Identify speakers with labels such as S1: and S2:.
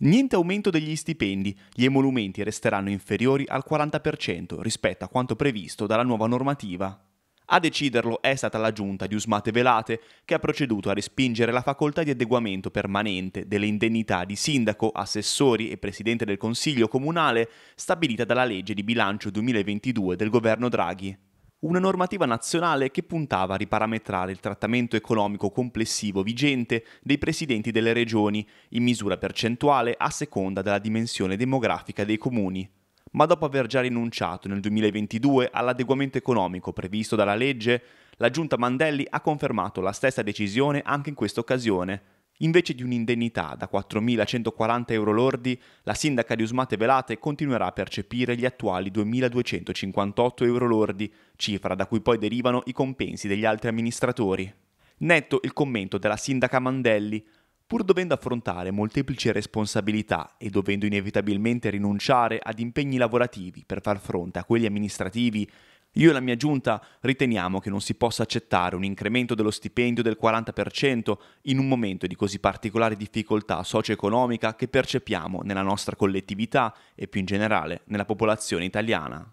S1: Niente aumento degli stipendi, gli emolumenti resteranno inferiori al 40% rispetto a quanto previsto dalla nuova normativa. A deciderlo è stata la giunta di Usmate Velate, che ha proceduto a respingere la facoltà di adeguamento permanente delle indennità di sindaco, assessori e presidente del Consiglio comunale stabilita dalla legge di bilancio 2022 del governo Draghi una normativa nazionale che puntava a riparametrare il trattamento economico complessivo vigente dei presidenti delle regioni in misura percentuale a seconda della dimensione demografica dei comuni. Ma dopo aver già rinunciato nel 2022 all'adeguamento economico previsto dalla legge, la Giunta Mandelli ha confermato la stessa decisione anche in questa occasione, Invece di un'indennità da 4.140 euro lordi, la sindaca di Usmate Velate continuerà a percepire gli attuali 2.258 euro lordi, cifra da cui poi derivano i compensi degli altri amministratori. Netto il commento della sindaca Mandelli, pur dovendo affrontare molteplici responsabilità e dovendo inevitabilmente rinunciare ad impegni lavorativi per far fronte a quelli amministrativi, io e la mia giunta riteniamo che non si possa accettare un incremento dello stipendio del 40% in un momento di così particolare difficoltà socio-economica che percepiamo nella nostra collettività e più in generale nella popolazione italiana.